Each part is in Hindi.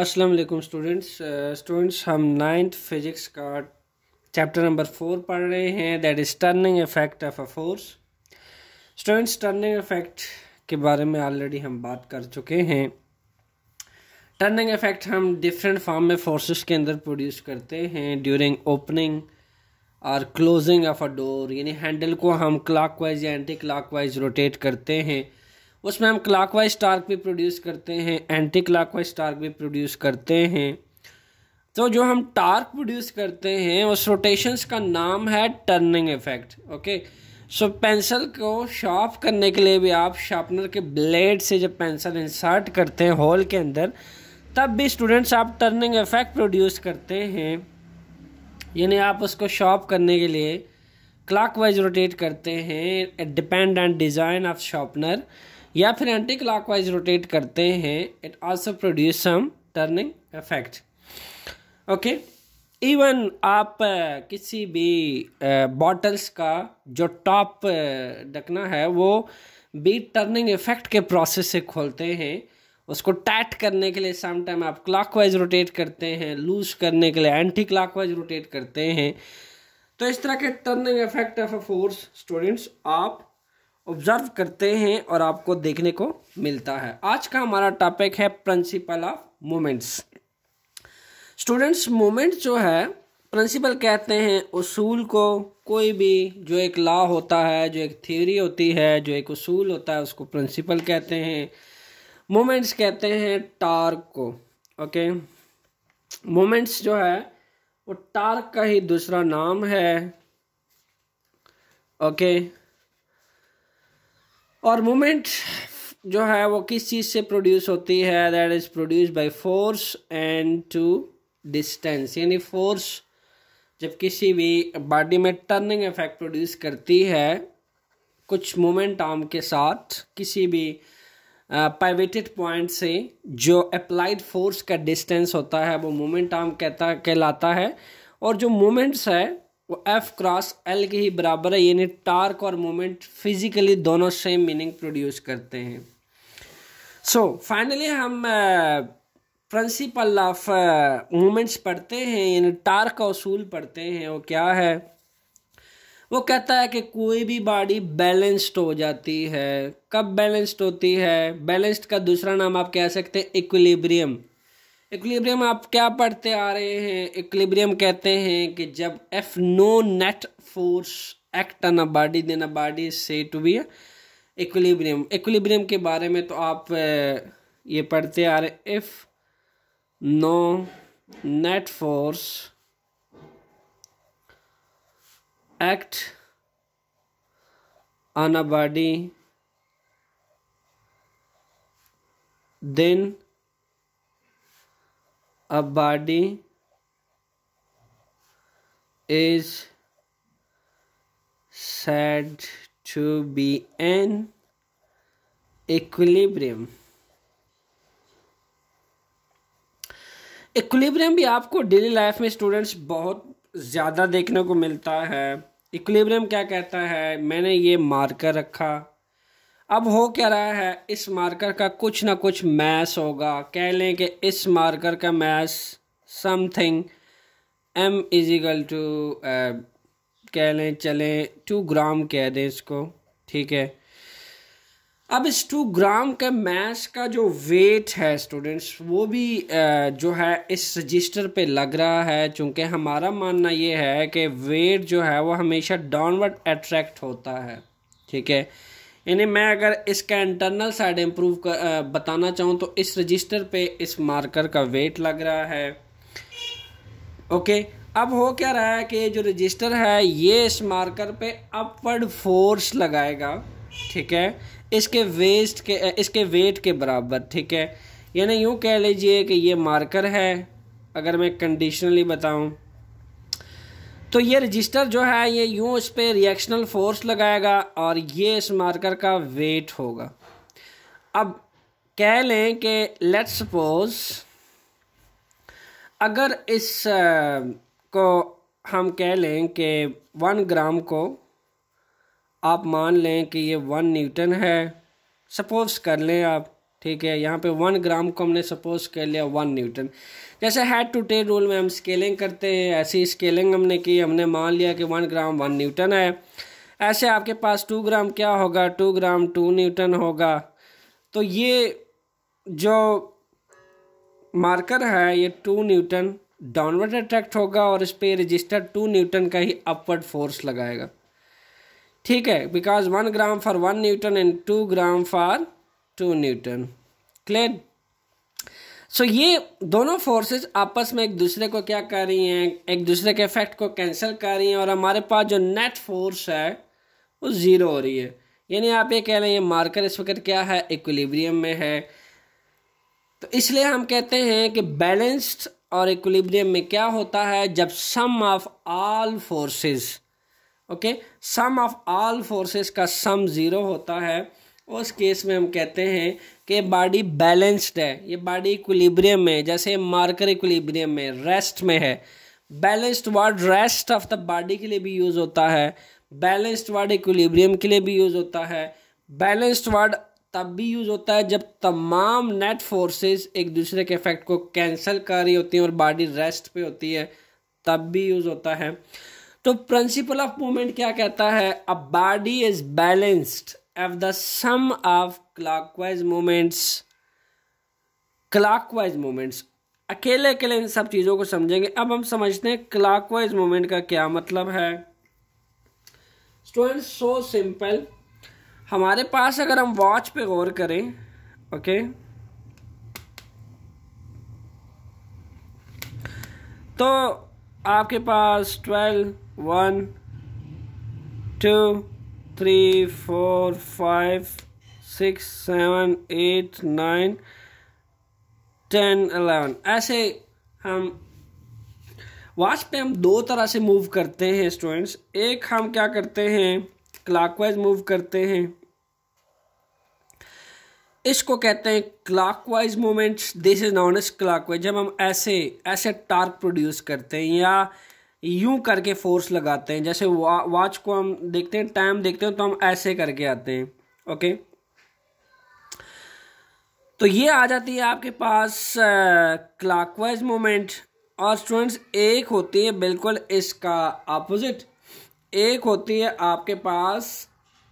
असलम स्टूडेंट्स स्टूडेंट्स हम नाइन्थ फिजिक्स का चैप्टर नंबर फोर पढ़ रहे हैं that is turning effect of a force students turning effect के बारे में ऑलरेडी हम बात कर चुके हैं टर्निंग इफेक्ट हम डिफरेंट फॉर्म में फोर्सेस के अंदर प्रोड्यूस करते हैं ड्यूरिंग ओपनिंग और क्लोजिंग ऑफ अ डोर यानी हैंडल को हम क्लाक या एंटी क्लाक रोटेट करते हैं उसमें हम वाइज टार्क भी प्रोड्यूस करते हैं एंटी वाइज टार्क भी प्रोड्यूस करते हैं तो जो हम टार्क प्रोड्यूस करते हैं उस रोटेशंस का नाम है turning effect okay so pencil को शार्प करने के लिए भी आप शार्पनर के ब्लेड से जब पेंसिल इंसर्ट करते हैं होल के अंदर तब भी स्टूडेंट्स आप टर्निंग इफेक्ट प्रोड्यूस करते हैं यानी आप उसको शार्प करने के लिए क्लॉकवाइज रोटेट करते हैं depend on design of sharpener या फिर एंटी क्लॉकवाइज रोटेट करते हैं it also produce some turning effect okay even आप किसी भी बॉटल्स का जो टॉप ढकना है वो भी टर्निंग इफेक्ट के प्रोसेस से खोलते हैं उसको टाइट करने के लिए सम टाइम आप क्लॉकवाइज रोटेट करते हैं लूज करने के लिए एंटी क्लॉकवाइज रोटेट करते हैं तो इस तरह के turning effect of a force students आप ऑब्जर्व करते हैं और आपको देखने को मिलता है आज का हमारा टॉपिक है principle of moments students moment जो है प्रिंसिपल कहते हैं उसूल को कोई भी जो एक लॉ होता है जो एक थ्योरी होती है जो एक उसूल होता है उसको प्रिंसिपल कहते हैं मोमेंट्स कहते हैं टार्क को ओके मोमेंट्स जो है वो टार्क का ही दूसरा नाम है ओके okay? और मोमेंट जो है वो किस चीज़ से प्रोड्यूस होती है that is produce by force and to distance यानी फोर्स जब किसी भी बॉडी में टर्निंग इफेक्ट प्रोड्यूस करती है कुछ मोमेंट आर्म के साथ किसी भी पाइवेटेड uh, पॉइंट से जो अप्लाइड फोर्स का डिस्टेंस होता है वो मोमेंट आर्म कहता कहलाता है और जो मोमेंट्स है वो एफ क्रॉस एल के ही बराबर है यानी टार्क और मोमेंट फिजिकली दोनों सेम मीनिंग प्रोड्यूस करते हैं सो so, फाइनली हम प्रिंसिपल ऑफ मोमेंट्स पढ़ते हैं यानी टार्क का उसूल पढ़ते हैं वो क्या है वो कहता है कि कोई भी बॉडी बैलेंस्ड हो जाती है कब बैलेंस्ड होती है बैलेंस्ड का दूसरा नाम आप कह सकते हैं इक्विलिब्रियम इक्लिब्रियम आप क्या पढ़ते आ रहे हैं इक्लिब्रियम कहते हैं कि जब if no net force act on a body then a body said to be equilibrium equilibrium के बारे में तो आप ये पढ़ते आ रहे if no net force act on a body then a body is said to be in equilibrium equilibrium भी आपको डेली लाइफ में स्टूडेंट्स बहुत ज़्यादा देखने को मिलता है इक्विलिब्रियम क्या कहता है मैंने ये मार्कर रखा अब हो क्या रहा है इस मार्कर का कुछ ना कुछ मैस होगा कह लें कि इस मार्कर का mass something M equal to कह लें चलें टू ग्राम कह दें इसको ठीक है अब इस टू ग्राम के मैस का जो वेट है स्टूडेंट्स वो भी जो है इस रजिस्टर पे लग रहा है चूँकि हमारा मानना ये है कि वेट जो है वो हमेशा डाउनवर्ड अट्रैक्ट होता है ठीक है यानी मैं अगर इसका इंटरनल साइड इम्प्रूव कर बताना चाहूँ तो इस रजिस्टर पे इस मार्कर का वेट लग रहा है ओके अब हो क्या रहा है कि जो रजिस्टर है ये इस मार्कर पे अपवर्ड फोर्स लगाएगा ठीक है इसके वेस्ट के इसके वेट के बराबर ठीक है यानी यूँ कह लीजिए कि ये मार्कर है अगर मैं कंडीशनली बताऊँ तो ये रजिस्टर जो है ये यूँ इस पर रिएक्शनल फोर्स लगाएगा और ये इस मार्कर का वेट होगा अब कह लें कि लेट्स सपोज अगर इस को हम कह लें कि वन ग्राम को आप मान लें कि ये वन न्यूटन है सपोज़ कर लें आप ठीक है यहाँ पे वन ग्राम को हमने सपोज़ कर लिया वन न्यूटन जैसे हेड टू टेल रूल में हम स्केलिंग करते हैं ऐसी स्केलिंग हमने की हमने मान लिया कि वन ग्राम वन न्यूटन है ऐसे आपके पास टू ग्राम क्या होगा टू ग्राम टू न्यूटन होगा तो ये जो मार्कर है ये टू न्यूटन डाउनवर्ड अट्रैक्ट होगा और इस पर रजिस्टर टू न्यूटन का ही अपवर्ड फोर्स लगाएगा ठीक है because one gram for one newton and two gram for two newton clear so ये दोनों फोर्सेस आपस में एक दूसरे को क्या कर रही हैं एक दूसरे के इफेक्ट को कैंसिल कर रही हैं और हमारे पास जो नेट फोर्स है वो ज़ीरो हो रही है यानी आप ये कह रहे हैं मार्कर इस वक्त क्या है इक्विलिब्रियम में है तो इसलिए हम कहते हैं कि बैलेंस्ड और इक्विलिब्रियम में क्या होता है जब sum of all forces okay sum of all forces का सम ज़ीरो होता है उस केस में हम कहते हैं कि बॉडी बैलेंस्ड है ये बॉडी इक्विलिब्रियम में जैसे मार्कर इक्विलिब्रियम में रेस्ट में है balanced word rest of the body के लिए भी यूज़ होता है बैलेंस्ड वर्ड इक्विलिब्रियम के लिए भी यूज़ होता है बैलेंस्ड वर्ड तब भी यूज़ होता है जब तमाम नेट फोर्सेस एक दूसरे के इफेक्ट को कैंसिल कर रही होती हैं और बॉडी रेस्ट पे होती है तब भी यूज़ होता है तो प्रिंसिपल ऑफ मूवमेंट क्या कहता है a body is balanced if the sum of clockwise moments clockwise moments अकेले अकेले इन सब चीज़ों को समझेंगे अब हम समझते हैं क्लॉकवाइज मोमेंट का क्या मतलब है स्टूडेंट सो सिंपल हमारे पास अगर हम वॉच पे गौर करें ओके तो आपके पास twelve one two three four five six seven eight nine ten eleven ऐसे हम वाच पे हम दो तरह से मूव करते हैं स्टूडेंट्स एक हम क्या करते हैं क्लाकवाइज मूव करते हैं इसको कहते हैं clockwise movements this is known as clockwise जब हम ऐसे ऐसे टार्क प्रोड्यूस करते हैं या यूं करके फोर्स लगाते हैं जैसे वॉच को हम देखते हैं टाइम देखते हैं तो हम ऐसे करके आते हैं ओके okay? तो ये आ जाती है आपके पास क्लाकवाइज मोमेंट और स्टूडेंट्स एक होती है बिल्कुल इसका अपोजिट एक होती है आपके पास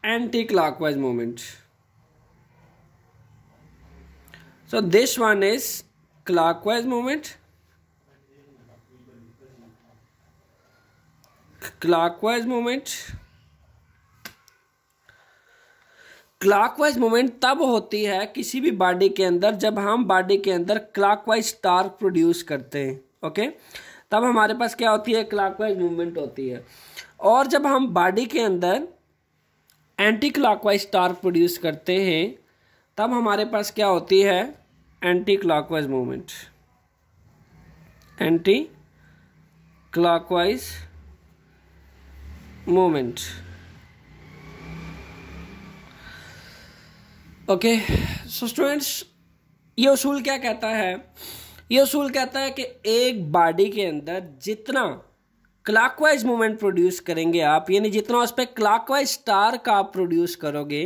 anti clockwise moment so this one is clockwise moment clockwise moment clockwise movement तब होती है किसी भी बॉडी के अंदर जब हम बॉडी के अंदर क्लॉकवाइज टार्क प्रोड्यूस करते हैं ओके तब हमारे पास क्या होती है क्लॉकवाइज मूवमेंट होती है और जब हम बॉडी के अंदर एंटी क्लॉकवाइज टार्क प्रोड्यूस करते हैं तब हमारे पास क्या होती है anti clockwise movement anti clockwise movement okay so students ये उसूल क्या कहता है ये उसूल कहता है कि एक बॉडी के अंदर जितना क्लॉकवाइज मूवमेंट प्रोड्यूस करेंगे आप यानी जितना उस पर क्लाकवाइज स्टार का आप प्रोड्यूस करोगे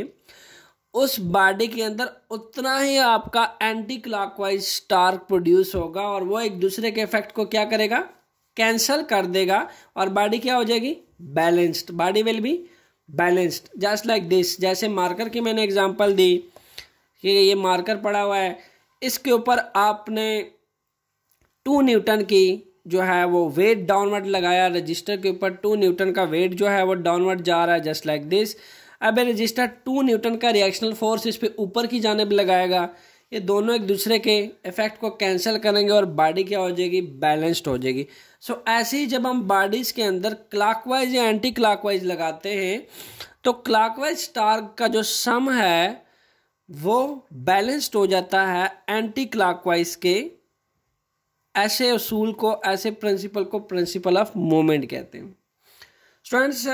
उस बॉडी के अंदर उतना ही आपका एंटी क्लाकवाइज स्टार प्रोड्यूस होगा और वो एक दूसरे के इफेक्ट को क्या करेगा कैंसल कर देगा और बॉडी क्या हो जाएगी balanced body will be balanced just like this जैसे मार्कर की मैंने एग्जांपल दी ये ये मार्कर पड़ा हुआ है इसके ऊपर आपने टू न्यूटन की जो है वो वेट डाउनवर्ड लगाया रजिस्टर के ऊपर टू न्यूटन का वेट जो है वो डाउनवर्ड जा रहा है जस्ट लाइक दिस अब रजिस्टर टू न्यूटन का रिएक्शनल फोर्स इस पर ऊपर की जानब लगाएगा ये दोनों एक दूसरे के इफेक्ट को कैंसिल करेंगे और बॉडी क्या हो जाएगी बैलेंस्ड हो जाएगी सो ऐसे ही जब हम बॉडीज़ के अंदर क्लाकवाइज या एंटी क्लाकवाइज लगाते हैं तो क्लाकवाइज स्टार का जो सम है वो बैलेंस्ड हो जाता है एंटी क्लॉकवाइज के ऐसे असूल को ऐसे प्रिंसिपल को प्रिंसिपल ऑफ मोमेंट कहते हैं स्टूडेंट्स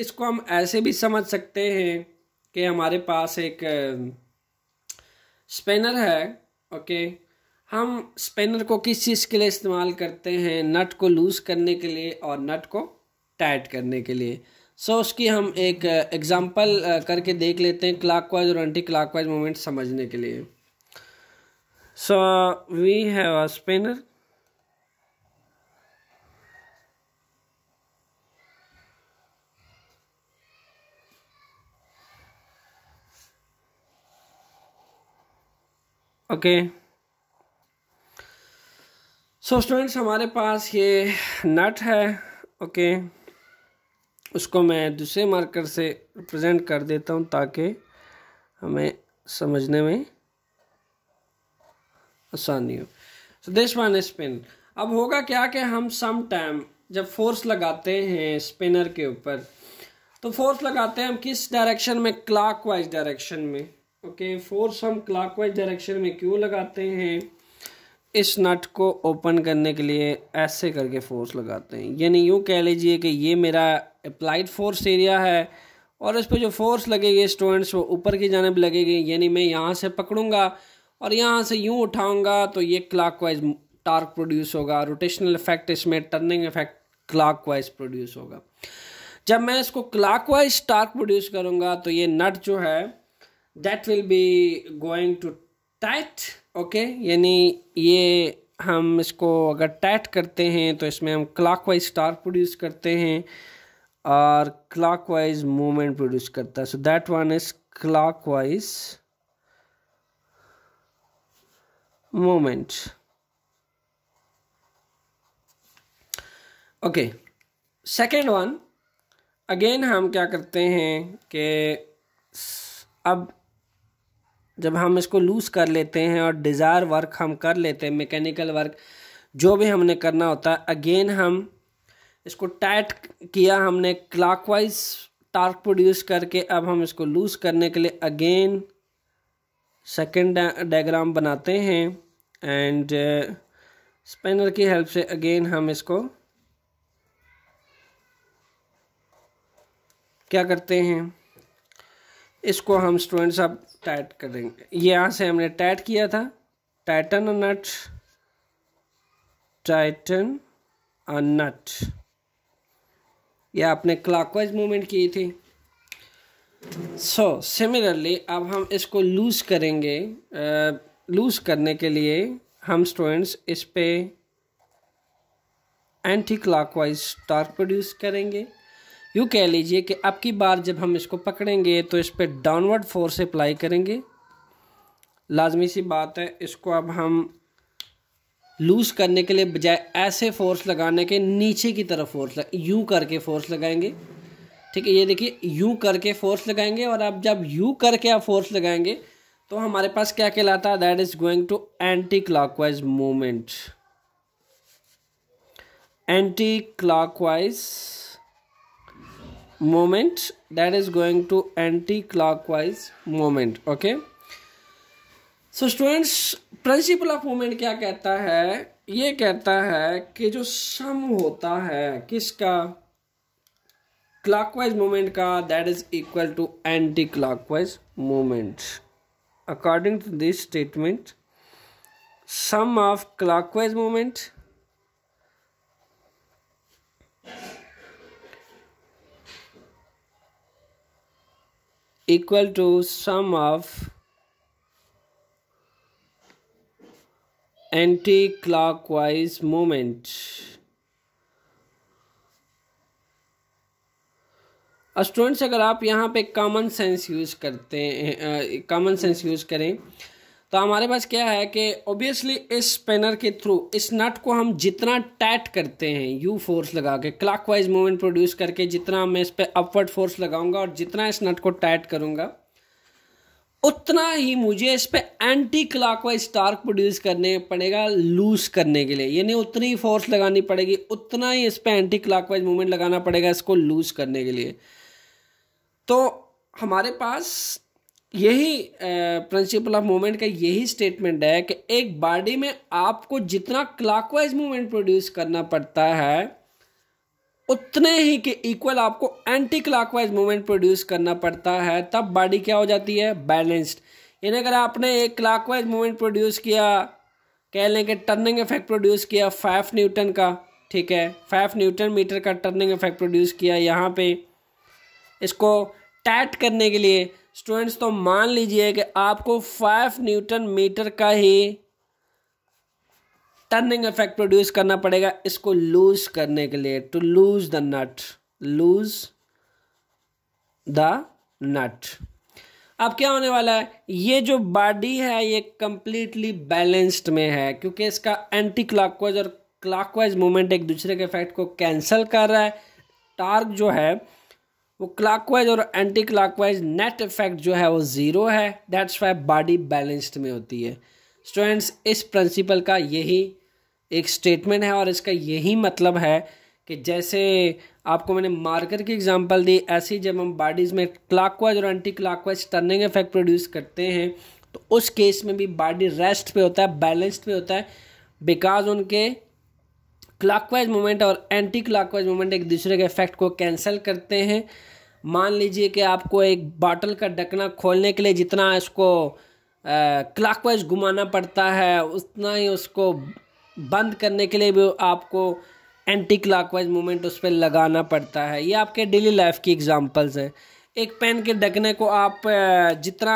इसको हम ऐसे भी समझ सकते हैं कि हमारे पास एक स्पेनर है ओके हम स्पेनर को किस चीज़ के लिए इस्तेमाल करते हैं नट को लूज़ करने के लिए और नट को टाइट करने के लिए सो so, उसकी हम एक एग्ज़ाम्पल uh, uh, करके देख लेते हैं क्लॉकवाइज और एंटी क्लॉकवाइज मोमेंट समझने के लिए so we have a spinner okay so students हमारे पास ये नट है ओके okay. उसको मैं दूसरे मार्कर से रिप्रेजेंट कर देता हूँ ताकि हमें समझने में आसानी हो सो दिस वन स्पिन अब होगा क्या कि हम सम टाइम जब फोर्स लगाते हैं स्पिनर के ऊपर तो फोर्स लगाते हैं हम किस डायरेक्शन में क्लॉकवाइज डायरेक्शन में ओके okay, फोर्स हम क्लॉकवाइज डायरेक्शन में क्यों लगाते हैं इस नट को ओपन करने के लिए ऐसे करके फोर्स लगाते हैं यानी यूँ कह लीजिए कि ये मेरा अप्लाइड फोर्स एरिया है और इस पर जो फोर्स लगेगी स्टूडेंट्स वो ऊपर की जानब लगेगी यानी मैं यहाँ से पकड़ूंगा और यहाँ से यूँ उठाऊँगा तो ये क्लाक वाइज टार्क प्रोड्यूस होगा रोटेशनल इफेक्ट इसमें turning effect clockwise produce होगा जब मैं इसको क्लाक वाइज टार्क प्रोड्यूस करूँगा तो ये नट जो है that will be going to tight okay यानी ये हम इसको अगर टाइट करते हैं तो इसमें हम क्लाक वाइज टार्क प्रोड्यूस करते हैं are clockwise movement produce karta so that one is clockwise movement okay second one again हम क्या करते हैं कि अब जब हम इसको लूज़ कर लेते हैं और डिज़ायर वर्क हम कर लेते हैं मैकेनिकल वर्क जो भी हमने करना होता है अगेन हम इसको टाइट किया हमने क्लॉकवाइज टार्क प्रोड्यूस करके अब हम इसको लूज करने के लिए अगेन सेकेंड डायग्राम बनाते हैं एंड स्पेनर uh, की हेल्प से अगेन हम इसको क्या करते हैं इसको हम स्टूडेंट्स अब टाइट करेंगे ये यहाँ से हमने टाइट किया था टाइटन नट टाइटन अ नट या आपने क्लॉकवाइज मूवमेंट किए थे सो so, सिमिलरली अब हम इसको लूज़ करेंगे लूज़ करने के लिए हम स्टूडेंट्स इस पर एंटी क्लॉकवाइज टॉर्क प्रोड्यूस करेंगे यू कह लीजिए कि अब की बार जब हम इसको पकड़ेंगे तो इस पर डाउनवर्ड फोर्स अप्लाई करेंगे लाजमी सी बात है इसको अब हम लूज़ करने के लिए बजाय ऐसे फोर्स लगाने के नीचे की तरफ फोर्स लग यू करके फोर्स लगाएंगे ठीक है ये देखिए यू करके फोर्स लगाएंगे और आप जब यू करके आप फोर्स लगाएंगे तो हमारे पास क्या कहलाता है that is going to anti clockwise movement anti clockwise moment that is going to anti clockwise moment okay so students principle of movement क्या कहता है ये कहता है कि जो सम होता है किसका क्लॉकवाइज मूवमेंट का that is equal to anti clockwise movement according to this statement sum of clockwise movement equal to sum of anti clockwise movement students अगर आप यहाँ पे कॉमन सेंस यूज़ करते हैं कॉमन सेंस यूज़ करें तो हमारे पास क्या है कि ऑब्वियसली इस स्पेनर के थ्रू इस नट को हम जितना टैट करते हैं यू फोर्स लगा के क्लॉकवाइज मूवमेंट प्रोड्यूस करके जितना मैं इस पर अपवर्ड फोर्स लगाऊंगा और जितना इस नट को टैट करूंगा उतना ही मुझे इस पर एंटी क्लाकवाइज टार्क प्रोड्यूस करने पड़ेगा लूज करने के लिए यानी उतनी ही फोर्स लगानी पड़ेगी उतना ही इस पर एंटी क्लाकवाइज मूवमेंट लगाना पड़ेगा इसको लूज करने के लिए तो हमारे पास यही प्रिंसिपल ऑफ मूवमेंट का यही स्टेटमेंट है कि एक बॉडी में आपको जितना क्लाकवाइज मूवमेंट प्रोड्यूस करना पड़ता है उतने ही के इक्वल आपको एंटी क्लॉकवाइज मूवमेंट प्रोड्यूस करना पड़ता है तब बॉडी क्या हो जाती है बैलेंस्ड यानी अगर आपने एक क्लॉकवाइज मूवमेंट प्रोड्यूस किया कह लें कि टर्निंग इफेक्ट प्रोड्यूस किया फाइव न्यूटन का ठीक है फाइव न्यूटन मीटर का टर्निंग इफेक्ट प्रोड्यूस किया यहाँ पे इसको टैट करने के लिए स्टूडेंट्स तो मान लीजिए कि आपको फाइव न्यूटन मीटर का ही टर्निंग इफेक्ट प्रोड्यूस करना पड़ेगा इसको लूज करने के लिए to loose the nut loose the nut अब क्या होने वाला है ये जो बॉडी है ये कंप्लीटली बैलेंस्ड में है क्योंकि इसका एंटी क्लॉकवाइज और क्लॉकवाइज मूवमेंट एक दूसरे के इफेक्ट को कैंसिल कर रहा है टार्क जो है वो क्लॉकवाइज और एंटी क्लॉकवाइज नेट इफेक्ट जो है वो ज़ीरो है दैट्स वाई बॉडी बैलेंस्ड में होती है स्टूडेंट्स इस प्रिंसिपल का यही एक स्टेटमेंट है और इसका यही मतलब है कि जैसे आपको मैंने मार्कर की एग्जांपल दी ऐसे ही जब हम बॉडीज़ में क्लाकवाइज और anti clockwise turning effect produce करते हैं तो उस केस में भी बॉडी रेस्ट पे होता है बैलेंस्ड पे होता है बिकॉज उनके क्लाकवाइज मोमेंट और एंटी क्लाकवाइज मोमेंट एक दूसरे के इफेक्ट को कैंसिल करते हैं मान लीजिए कि आपको एक बाटल का ढकना खोलने के लिए जितना इसको वाइज़ घुमाना पड़ता है उतना ही उसको बंद करने के लिए भी आपको एंटी वाइज़ मूवमेंट उस पर लगाना पड़ता है ये आपके डेली लाइफ की एग्जांपल्स हैं एक पेन के ढकने को आप जितना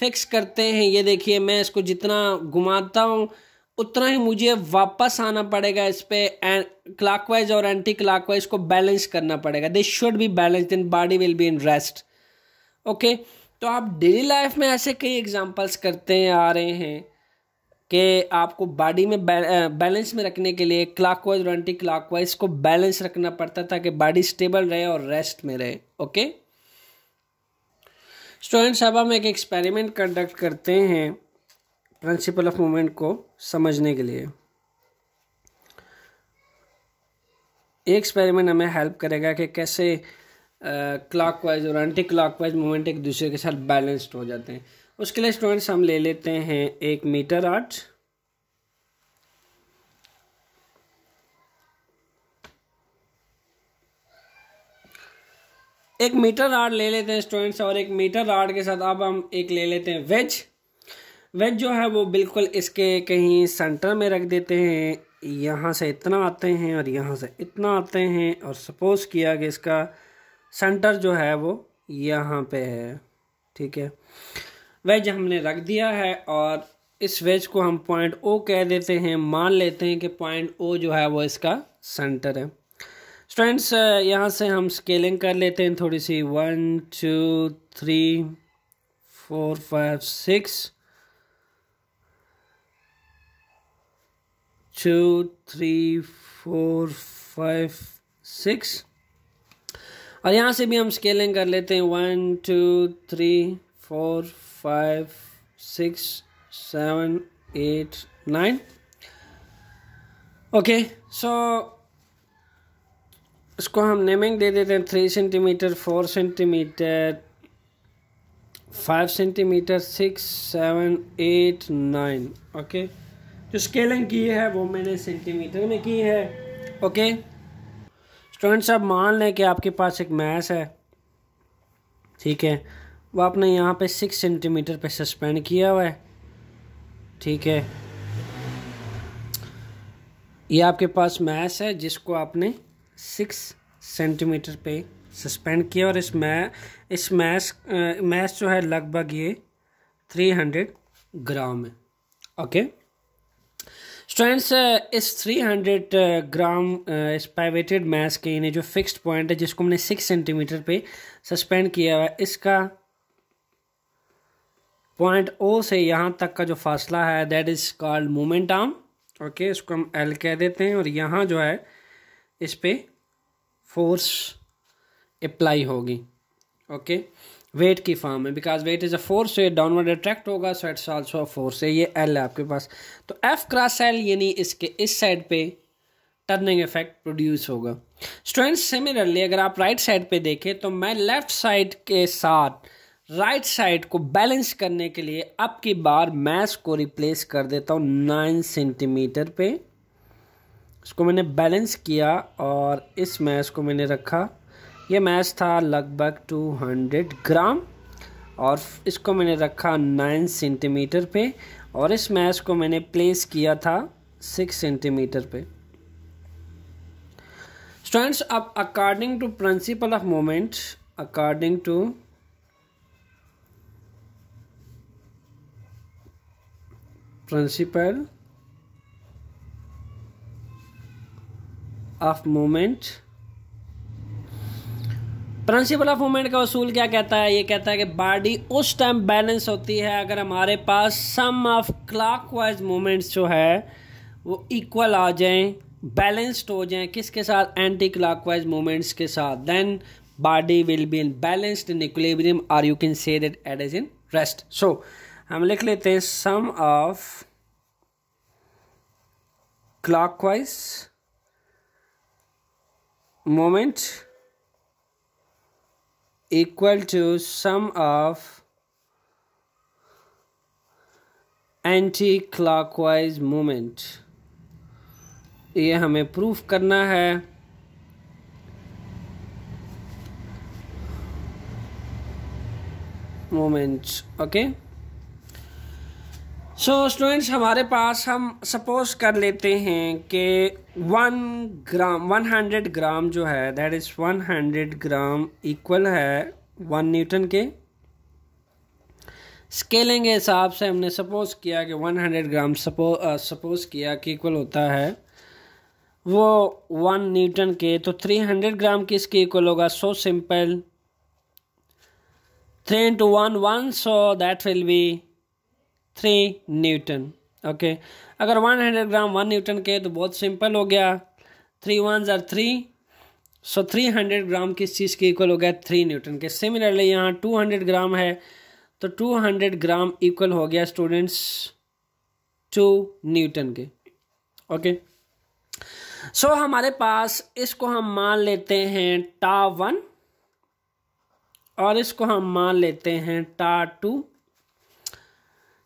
फिक्स करते हैं ये देखिए मैं इसको जितना घुमाता हूँ उतना ही मुझे वापस आना पड़ेगा इस पर वाइज और एंटी वाइज को बैलेंस करना पड़ेगा this should be balance in body will be in rest okay okay? तो आप डेली लाइफ में ऐसे कई एग्जांपल्स करते आ रहे हैं कि आपको बॉडी में बैलेंस में रखने के लिए वाइज और एंटी वाइज को बैलेंस रखना पड़ता था कि बॉडी स्टेबल रहे और रेस्ट में रहे ओके स्टूडेंट्स अब हम एक एक्सपेरिमेंट कंडक्ट करते हैं प्रिंसिपल ऑफ मूवमेंट को समझने के लिए एक्सपेरिमेंट हमें हेल्प करेगा कि कैसे क्लॉकवाइज और एंटी क्लॉकवाइज मूवमेंट एक दूसरे के साथ बैलेंस्ड हो जाते हैं उसके लिए स्टूडेंट्स हम ले लेते हैं एक मीटर आर्ट एक मीटर आर्ट ले लेते हैं स्टूडेंट्स और एक मीटर आर्ट के साथ अब हम एक ले लेते हैं वेज वेज जो है वो बिल्कुल इसके कहीं सेंटर में रख देते हैं यहाँ से इतना आते हैं और यहाँ से इतना आते हैं और सपोज़ किया कि इसका सेंटर जो है वो यहाँ पे है ठीक है वेज हमने रख दिया है और इस वेज को हम पॉइंट ओ कह देते हैं मान लेते हैं कि पॉइंट ओ जो है वो इसका सेंटर है स्टूडेंट्स यहाँ से हम स्केलिंग कर लेते हैं थोड़ी सी one two three four five six two three four five six और यहाँ से भी हम स्केलिंग कर लेते हैं one two three four five six seven eight nine okay so इसको हम नेमिंग दे देते हैं three centimetre four centimetre five centimetre six seven eight nine okay जो स्केलिंग की है वो मैंने सेंटीमीटर में की है ओके okay? स्टूडेंट्स आप मान लें कि आपके पास एक मैस है ठीक है वो आपने यहाँ पे सिक्स सेंटीमीटर पे सस्पेंड किया हुआ है ठीक है ये आपके पास मैस है जिसको आपने सिक्स सेंटीमीटर पे सस्पेंड किया और इस मै इस मैस मैस जो है लगभग ये थ्री हंड्रेड ग्राम है ओके स्टूडेंट्स uh, इस 300 ग्राम इस प्राइवेटेड मैस के इन्हें जो फिक्स्ड पॉइंट है जिसको हमने 6 सेंटीमीटर पे सस्पेंड किया हुआ है इसका पॉइंट ओ से यहाँ तक का जो फासला है that is called moment arm okay इसको हम एल कह देते हैं और यहाँ जो है इस पर फोर्स अप्लाई होगी ओके okay? वेट की फॉर्म में because weight is a force से डाउनवर्ड अट्रैक्ट होगा so it's also a force है ये एल है आपके पास तो एफ क्रॉस एल यानी इसके इस साइड पे टर्निंग इफेक्ट प्रोड्यूस होगा स्टूडेंट्स सिमिलरली अगर आप राइट साइड पे देखें तो मैं लेफ्ट साइड के साथ राइट साइड को बैलेंस करने के लिए अब की बार मैस को रिप्लेस कर देता हूँ नाइन सेंटीमीटर पे इसको मैंने बैलेंस किया और इस मैस को मैंने रखा ये मैच था लगभग 200 ग्राम और इसको मैंने रखा 9 सेंटीमीटर पे और इस मैच को मैंने प्लेस किया था 6 सेंटीमीटर पे स्टूडेंट्स अब according to principle of moment according to principle of moment principle of movement का असूल क्या कहता है ये कहता है कि बॉडी उस टाइम बैलेंस होती है अगर हमारे पास sum of clockwise movements जो है वो इक्वल आ जाएं बैलेंस्ड हो जाएं किसके साथ एंटी क्लॉक वाइज मूवमेंट्स के साथ then body will be in balanced in equilibrium or you can say that it is in rest so हम लिख लेते हैं sum of clockwise equal to sum of anti-clockwise moment ये हमें प्रूफ करना है moments okay okay? So so, students हमारे पास हम सपोज कर लेते हैं कि one gram one hundred gram जो है that is one hundred gram equal है वन न्यूटन के स्केलिंग के हिसाब से हमने सपोज किया कि वन हंड्रेड ग्राम सपो सपोज किया कि इक्वल होता है वो वन न्यूटन के तो थ्री हंड्रेड ग्राम किसके इक्वल होगा so simple three into one one so that will be three newton okay अगर one hundred gram one newton के तो बहुत सिंपल हो गया थ्री वन जर three so three hundred gram किस चीज़ के इक्वल हो गया थ्री न्यूटन के सिमिलरली यहाँ टू हंड्रेड ग्राम है तो टू हंड्रेड ग्राम इक्वल हो गया स्टूडेंट्स टू न्यूटन के ओके सो so, हमारे पास इसको हम मान लेते हैं टा वन और इसको हम मान लेते हैं टा टू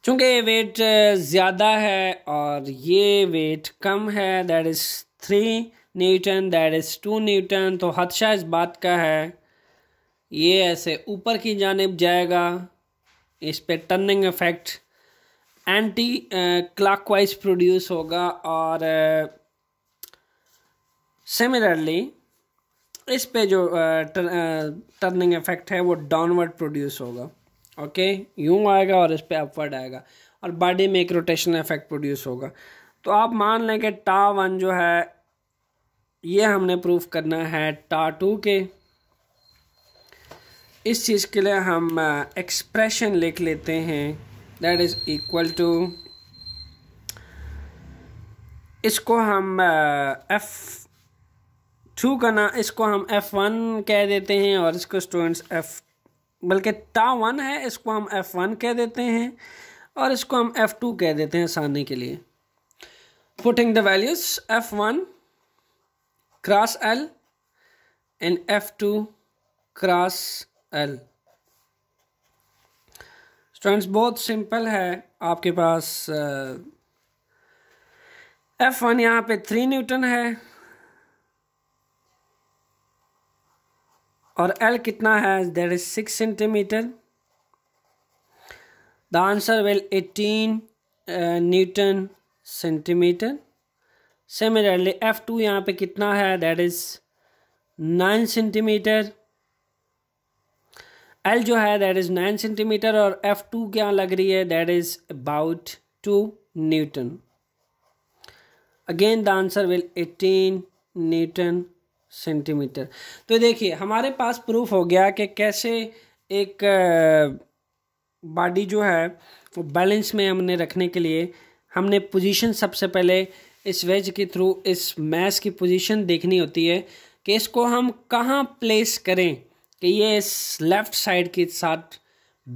चूँकि वेट uh, ज़्यादा है और ये वेट कम है that is three newton that is two newton तो हदशा इस बात का है ये ऐसे ऊपर की जानब जाएगा इस पर turning effect anti clockwise produce होगा और सिमिलरली uh, इस पे जो टर्निंग uh, इफेक्ट है वो डाउनवर्ड प्रोड्यूस होगा ओके यूँ आएगा और इस पर अपवर्ड आएगा और बॉडी में एक रोटेशन इफेक्ट प्रोड्यूस होगा तो आप मान लें कि टा वन जो है ये हमने प्रूफ करना है टा टू के इस चीज़ के लिए हम एक्सप्रेशन लिख लेते हैं दैट इज़ इक्वल टू इसको हम एफ टू का ना इसको हम एफ वन कह देते हैं और इसको स्टूडेंट्स एफ बल्कि टा वन है इसको हम एफ़ वन कह देते हैं और इसको हम एफ़ टू कह देते हैं आसानी के लिए putting the values F one cross L and F two cross L students बहुत सिंपल है आपके पास एफ़ वन यहाँ पे थ्री न्यूटन है और एल कितना है there is six centimetre the answer will eighteen newton centimetre similarly F two यहाँ पे कितना है that is nine centimetre L जो है दैट इज नाइन सेंटीमीटर और एफ टू क्या लग रही है that is about two newton again the answer will eighteen newton centimetre तो देखिए हमारे पास प्रूफ हो गया कि कैसे एक बॉडी जो है वो बैलेंस में हमने रखने के लिए हमने पोजीशन सबसे पहले इस वेज के थ्रू इस मैस की पोजीशन देखनी होती है कि इसको हम कहाँ प्लेस करें कि ये इस लेफ़्ट साइड के साथ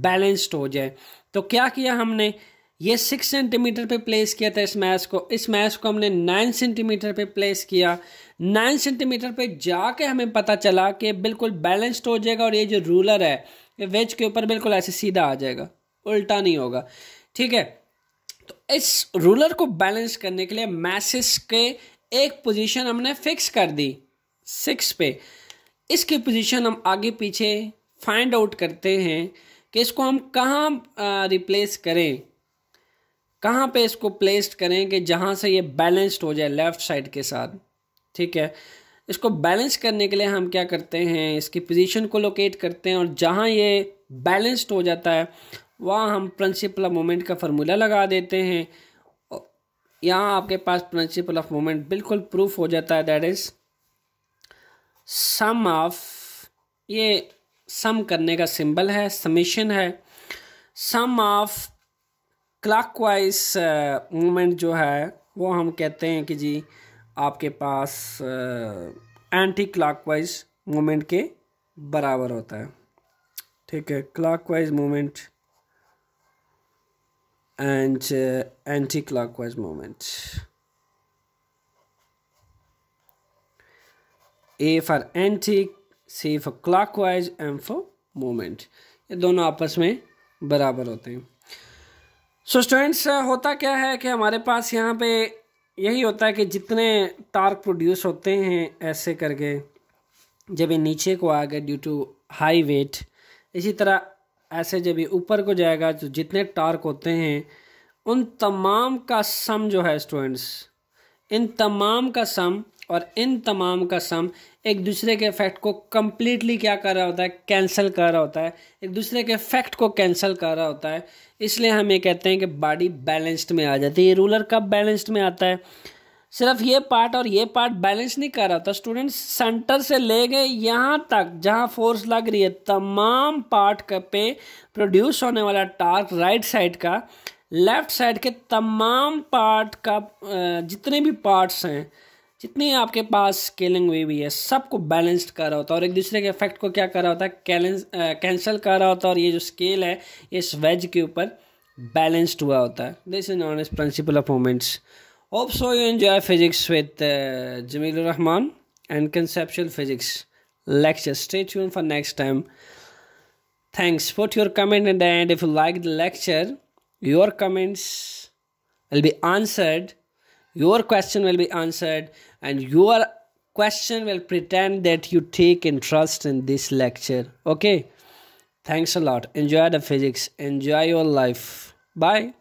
बैलेंस्ड हो जाए तो क्या किया हमने ये सिक्स सेंटीमीटर पे प्लेस किया था इस मैस को इस मैस को हमने नाइन सेंटीमीटर पे प्लेस किया नाइन सेंटीमीटर पे जाके हमें पता चला कि बिल्कुल बैलेंस्ड हो जाएगा और ये जो रूलर है ये वेज के ऊपर बिल्कुल ऐसे सीधा आ जाएगा उल्टा नहीं होगा ठीक है तो इस रूलर को बैलेंस करने के लिए मैसेस के एक पोजीशन हमने फिक्स कर दी सिक्स पे इसकी पोजीशन हम आगे पीछे फाइंड आउट करते हैं कि इसको हम कहाँ रिप्लेस करें कहाँ पे इसको प्लेस्ड करें कि जहाँ से ये बैलेंस्ड हो जाए लेफ़्ट साइड के साथ ठीक है इसको बैलेंस करने के लिए हम क्या करते हैं इसकी पोजीशन को लोकेट करते हैं और जहाँ ये बैलेंस्ड हो जाता है वहाँ हम प्रिंसिपल ऑफ मोमेंट का फार्मूला लगा देते हैं यहाँ आपके पास प्रिंसिपल ऑफ मोमेंट बिल्कुल प्रूफ हो जाता है दैट इज़ सम ऑफ ये सम करने का सिंबल है समीशन है सम ऑफ क्लॉकवाइज मोमेंट जो है वो हम कहते हैं कि जी आपके पास एंटी क्लॉकवाइज मोमेंट के बराबर होता है ठीक है clockwise moment and anti clockwise moment A for anti C for clockwise M for moment ये दोनों आपस में बराबर होते हैं सो so स्टूडेंट्स होता क्या है कि हमारे पास यहाँ पे यही होता है कि जितने टार्क प्रोड्यूस होते हैं ऐसे करके जब ये नीचे को आ गए ड्यू टू हाई वेट इसी तरह ऐसे जब ये ऊपर को जाएगा तो जितने टार्क होते हैं उन तमाम का सम जो है स्टूडेंट्स इन तमाम का सम और इन तमाम का सम एक दूसरे के फैक्ट को कम्प्लीटली क्या कर रहा होता है कैंसिल कर रहा होता है एक दूसरे के फैक्ट को कैंसिल कर रहा होता है इसलिए हम ये कहते हैं कि बॉडी बैलेंस्ड में आ जाती है ये रूलर कब बैलेंस्ड में आता है सिर्फ ये पार्ट और ये पार्ट बैलेंस नहीं कर रहा था स्टूडेंट सेंटर से ले गए यहाँ तक जहाँ फोर्स लग रही है तमाम पार्ट पे प्रोड्यूस होने वाला टार्क राइट साइड का लेफ्ट साइड के तमाम पार्ट का जितने भी पार्ट्स हैं जितनी आपके पास स्केलिंग वेव है सबको बैलेंस्ड कर रहा होता है और एक दूसरे के इफेक्ट को क्या कर रहा होता है कैंसिल कर रहा होता है और ये जो स्केल है इस वेज के ऊपर बैलेंस्ड हुआ होता है this is known as principle of moments hope so you enjoy physics with Jamil Rahman and conceptual physics lecture stay tune for next time thanks for your comment and and if you like the lecture your comments will be answered answered. Your question will be answered. and your question will pretend that you take interest in this lecture okay thanks a lot enjoy the physics enjoy your life bye